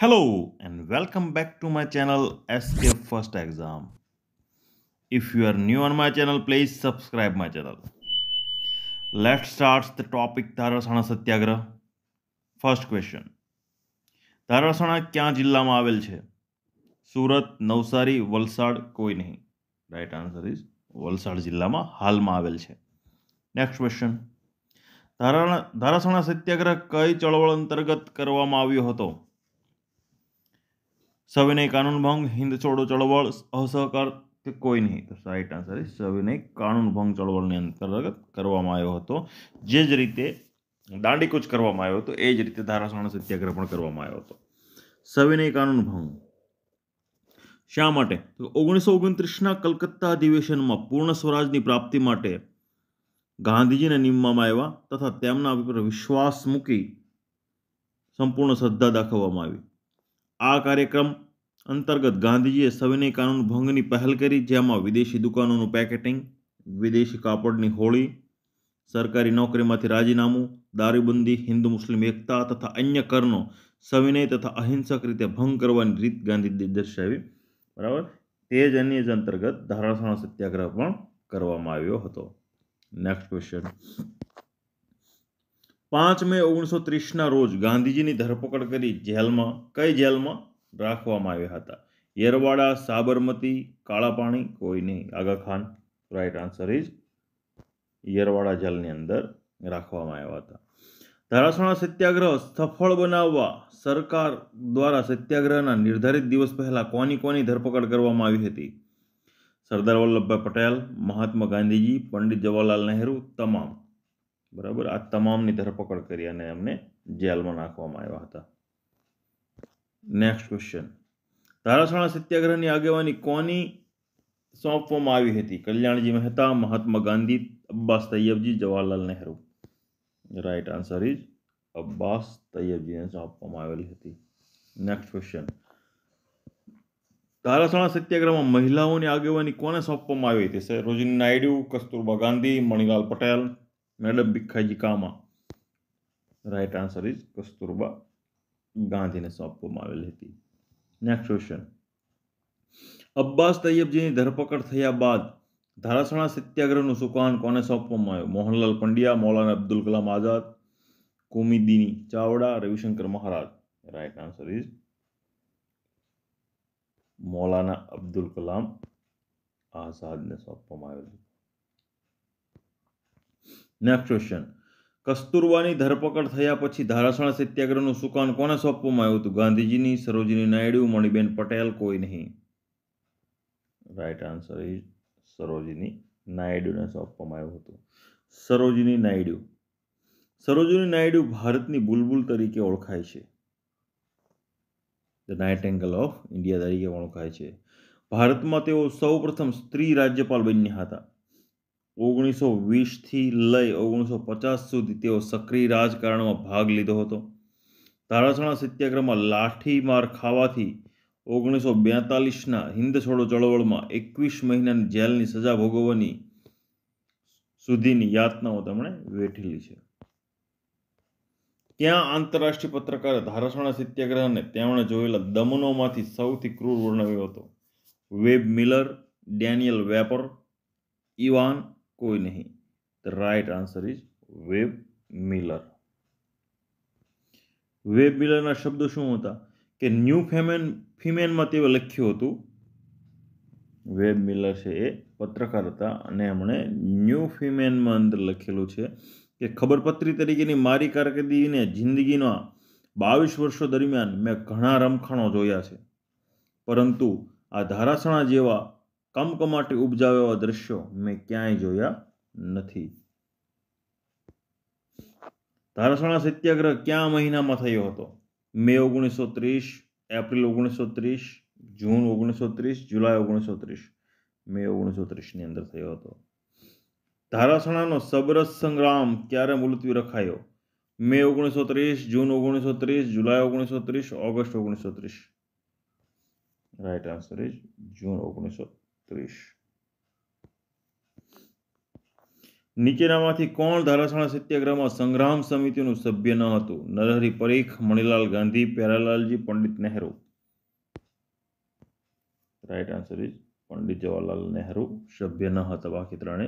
Hello and welcome back to my channel Escape First Exam. If you are new on my channel, please subscribe my channel. Let's start the topic Dharasana Satyagraha first question Dharasana ક્યાં જિલ્લામાં આવેલ છે સુરત નવસારી વલસાડ કોઈ નહીં right answer is Valsad જિલ્લામાં હાલમાં આવેલ છે નેક્સ્ટ ક્વેશ્ચન ધારાસણા સત્યાગ્રહ કઈ ચળવળ અંતર્ગત કરવામાં આવ્યો હતો સવિનય કાનૂનભંગ હિન્દ છોડો ચળવળ અસહકાર કે કોઈ નહીં તો રાઈટ આન્સર એ સવિનય ભંગ ચળવળની અંતર્ગત કરવામાં આવ્યો હતો જે જ રીતે દાંડીકૂચ કરવામાં આવ્યો હતો એ જ રીતે ધારાસણ સત્યાગ્રહ પણ કરવામાં આવ્યો હતો સવિનય ભંગ શા માટે તો ઓગણીસો ઓગણત્રીસના કલકત્તા અધિવેશનમાં પૂર્ણ સ્વરાજની પ્રાપ્તિ માટે ગાંધીજીને નિમવામાં આવ્યા તથા તેમના પર વિશ્વાસ મૂકી સંપૂર્ણ શ્રદ્ધા દાખવવામાં આવી આ કાર્યક્રમ અંતર્ગત ગાંધીજીએ સવિનય કાનૂન ભંગની પહેલ કરી જેમાં વિદેશી દુકાનોનું પેકેટિંગ વિદેશી કાપડની હોળી સરકારી નોકરીમાંથી રાજીનામું દારૂબંધી હિન્દુ મુસ્લિમ એકતા તથા અન્ય કરનો સવિનય તથા અહિંસક રીતે ભંગ કરવાની રીત ગાંધીજી દર્શાવી બરાબર તે જ અન્ય જ અંતર્ગત ધારાસણ સત્યાગ્રહ પણ કરવામાં આવ્યો હતો નેક્સ્ટ ક્વેશ્ચન પાંચ મે ઓગણીસો ત્રીસના રોજ ગાંધીજીની ધરપકડ કરી જેલમાં કઈ જેલમાં રાખવામાં આવ્યા હતા યરવાડા સાબરમતી કાળાપાણી પાણી કોઈ નહીં Aga Khan right answer is Yerwada જેલની અંદર રાખવામાં આવ્યા હતા ધારાસણા સત્યાગ્રહ સફળ બનાવવા સરકાર દ્વારા સત્યાગ્રહના નિર્ધારિત દિવસ પહેલાં કોની કોની ધરપકડ કરવામાં આવી હતી સરદાર વલ્લભભાઈ પટેલ મહાત્મા ગાંધીજી પંડિત જવાહરલાલ નહેરુ તમામ બરાબર આ તમામની ધરપકડ કરી અને એમને જેલમાં નાખવામાં આવ્યા હતા નેક્સ્ટ ક્વેશ્ચન ધારાસણા સત્યાગ્રહની આગેવાની કોની સોંપવામાં આવી હતી Kalyanji Mehta Mahatma Gandhi Abbas Tyabji Jawaharlal Nehru right answer is Abbas તૈયબજીને સોંપવામાં આવેલી હતી નેક્સ્ટ ક્વેશ્ચન ધારાસણા સત્યાગ્રહમાં મહિલાઓની આગેવાની કોને સોંપવામાં આવી હતી Sarojini Naidu Kasturba Gandhi Manilal Patel madam Bhikaiji Cama right answer is Kasturba ગાંધીને સોંપવામાં આવેલી હતી નેક્સ્ટ ક્વેશ્ચન અબ્બાસ તૈયબજીની ધરપકડ થયા બાદ ધારાસણા સત્યાગ્રહનું સુકાન કોને સોંપવામાં આવ્યું Mohanlal Pandya Maulana Abdul Kalam Azad Kumudini Chavda Ravishankar Maharaj right answer is Maulana Abdul Kalam આઝાદને સોંપવામાં આવેલું નેક્સ્ટ ક્વેશ્ચન કસ્તુરવાની ધરપકડ થયા પછી ધારાસણ સત્યાગ્રહનું સુકાન કોને સોંપવામાં આવ્યું હતું ગાંધીજીની સરોજિની નાયડુ મણિબેન પટેલ કોઈ નહીં રાઈટ આન્સર ઇઝ સરોજિની નાયડુને સોંપવામાં આવ્યું હતું સરોજિની નાયડુ સરોજિની નાયડુ ભારતની બુલબુલ તરીકે ઓળખાય છે the nightingale of India તરીકે ઓળખાય છે ભારતમાં તેઓ સૌપ્રથમ સ્ત્રી રાજ્યપાલ બન્યા હતા ઓગણીસો વીસથી લઈ ઓગણીસો પચાસ સુધી તેઓ સક્રિય રાજકારણમાં ભાગ લીધો હતો ધારાસણા સત્યાગ્રહમાં લાઠીમાર ખાવાથી ઓગણીસો બેતાલીસના હિન્દ છોડો ચળવળમાં એકવીસ મહિનાની જેલની સજા ભોગવવાની સુધીની યાતનાઓ તેમણે વેઠેલી છે ત્યાં આંતરરાષ્ટ્રીય પત્રકારે ધારાસણા સત્યાગ્રહને તેમણે જોયેલા દમનોમાંથી સૌથી ક્રૂર વર્ણવ્યો હતો Webb Miller Daniel Weber Ivan કોઈ નહીં the right answer is Webb Miller Webb મિલરના શબ્દો શું હતા કે ન્યૂ ફેમેન ફિમેનમાં તેઓ લખ્યું હતું વેબ મિલર છે એ પત્રકાર હતા અને એમણે ન્યૂ ફિમેનમાં અંદર લખેલું છે કે ખબરપત્રી તરીકેની મારી કારકિર્દીને જિંદગીના બાવીસ વર્ષો દરમિયાન મેં ઘણા રમખાણો જોયા છે પરંતુ આ ધારાસણા જેવા કમકમાટી ઉપજાવે એવા દ્રશ્યો મેં ક્યાંય જોયા નથી ધારસણા સત્યાગ્રહ ક્યાં મહિનામાં થયો હતો મે ઓગણીસો ત્રીસ એપ્રિલ ઓગણીસો ત્રીસ જૂન ઓગણીસો ત્રીસ જુલાઈ ઓગણીસો ત્રીસ મે ઓગણીસો ત્રીસની અંદર થયો હતો ધારાસણાનો સબરસ સંગ્રામ ક્યારે મુલતવી રખાયો મે ઓગણીસો ત્રીસ જૂન ઓગણીસો ત્રીસ જુલાઈ ઓગણીસો ત્રીસ ઓગસ્ટ ઓગણીસો ત્રીસ રાઈટ આન્સર ઇઝ જૂન ઓગણીસો ત્રીસ નીચેનામાંથી કોણ ધારાસણા સત્યાગ્રહમાં સંગ્રામ સમિતિનું સભ્ય ન હતું Narhari Parikh Manilal Gandhi Pyarelalji Pandit Nehru right answer is Pandit Jawaharlal Nehru સભ્ય ન હતા બાકી ત્રણે